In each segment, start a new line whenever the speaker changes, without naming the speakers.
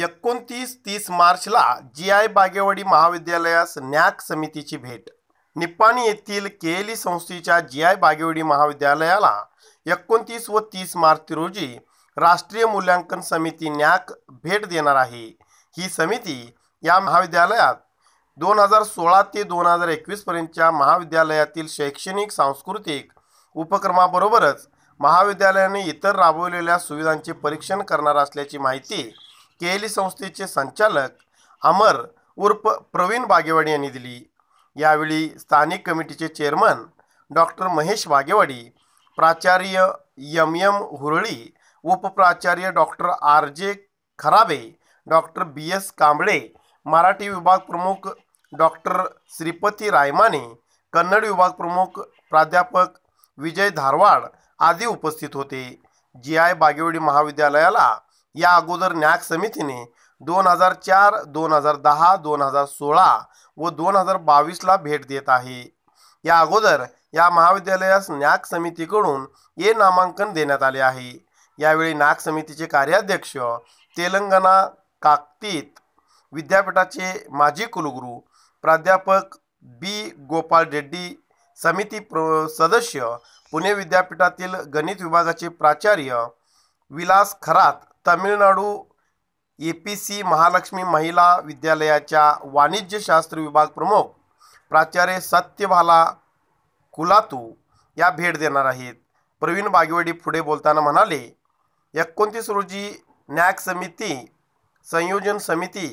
एकोणतीस तीस मार्चला जी आय बागेवाडी महाविद्यालयास न्याक समितीची भेट निप्पाणी येथील केएलई संस्थेच्या जी आय बागेवाडी महाविद्यालयाला एकोणतीस व तीस मार्च रोजी राष्ट्रीय मूल्यांकन समिती न्याक भेट देणार आहे ही समिती या महाविद्यालयात दोन हजार सोळा ते दोन हजार एकवीसपर्यंतच्या महाविद्यालयातील शैक्षणिक सांस्कृतिक उपक्रमाबरोबरच महाविद्यालयाने इतर राबवलेल्या सुविधांचे परीक्षण करणार असल्याची माहिती केली संस्थेचे संचालक अमर उर्फ प्रवीण बागेवाडी यांनी दिली यावेळी स्थानिक कमिटीचे चेअरमन डॉक्टर महेश बागेवाडी प्राचार्य यम यम हुरळी उपप्राचार्य doctor R J Kharabe doctor B S Kamble Marathi विभाग प्रमुख डॉक्टर श्रीपती रायमाने कन्नड विभाग प्रमुख प्राध्यापक विजय धारवाड आदी उपस्थित होते जी आय बागेवाडी महाविद्यालयाला या अगोदर न्याय समितीने दोन हजार चार दोन हजार दहा दोन हजार सोळा व दोन हजार बावीसला भेट देत आहे या अगोदर या महाविद्यालयास न्याय समितीकडून ये नामांकन देण्यात आले आहे यावेळी नाक समितीचे कार्याध्यक्ष तेलंगणा काकतीत विद्यापीठाचे माजी कुलगुरू प्राध्यापक बी गोपाळ रेड्डी समिती प्र सदस्य पुणे विद्यापीठातील गणित विभागाचे प्राचार्य Vilas Kharat Tamil Nadu A P C Mahalakshmi महिला विद्यालयाच्या वाणिज्यशास्त्र विभाग प्रमुख प्राचार्य सत्यभाला कुलातू या भेट देणार आहेत प्रवीण बागेवाडी पुढे बोलताना म्हणाले एकोणतीस रोजी न्याक समिती संयोजन समिती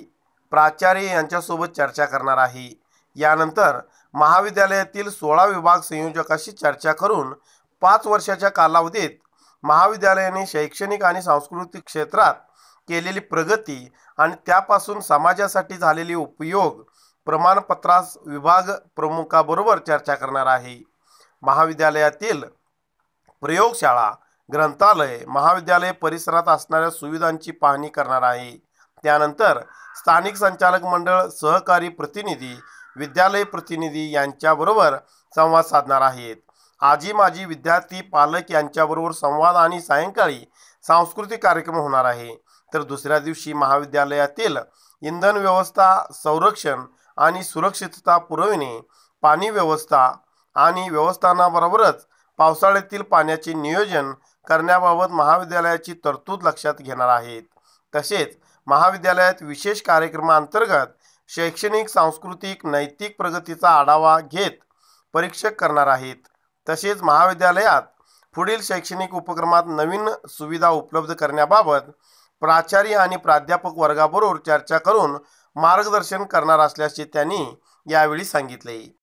प्राचार्य यांच्यासोबत चर्चा करणार आहे यानंतर महाविद्यालयातील सोळा विभाग संयोजकाशी चर्चा करून पाच वर्षाच्या कालावधीत महाविद्यालयाने शैक्षणिक आणि सांस्कृतिक क्षेत्रात केलेली प्रगती आणि त्यापासून समाजासाठी झालेले उपयोग प्रमाणपत्रास विभाग प्रमुखाबरोबर चर्चा करणार आहे महाविद्यालयातील प्रयोगशाळा ग्रंथालय महाविद्यालय परिसरात असणाऱ्या सुविधांची पाहणी करणार आहे त्यानंतर स्थानिक संचालक मंडळ सहकारी प्रतिनिधी विद्यालय प्रतिनिधी यांच्याबरोबर संवाद साधणार आहेत आजी माजी विद्यार्थी पालक यांच्याबरोबर संवाद आणि सायंकाळी सांस्कृतिक कार्यक्रम होणार आहे तर दुसऱ्या दिवशी महाविद्यालयातील इंधन व्यवस्था संरक्षण आणि सुरक्षितता पुरविणे पाणी व्यवस्था आणि व्यवस्थानाबरोबरच पावसाळ्यातील पाण्याचे नियोजन करण्याबाबत महाविद्यालयाची तरतूद लक्षात घेणार आहेत तसेच महाविद्यालयात विशेष कार्यक्रमाअंतर्गत शैक्षणिक सांस्कृतिक नैतिक प्रगतीचा आढावा घेत परीक्षक करणार आहेत तसेच महाविद्यालयात पुढील शैक्षणिक उपक्रमात नवीन सुविधा उपलब्ध करण्याबाबत प्राचार्य आणि प्राध्यापक वर्गाबरोबर चर्चा करून मार्गदर्शन करणार असल्याचे त्यांनी यावेळी सांगितले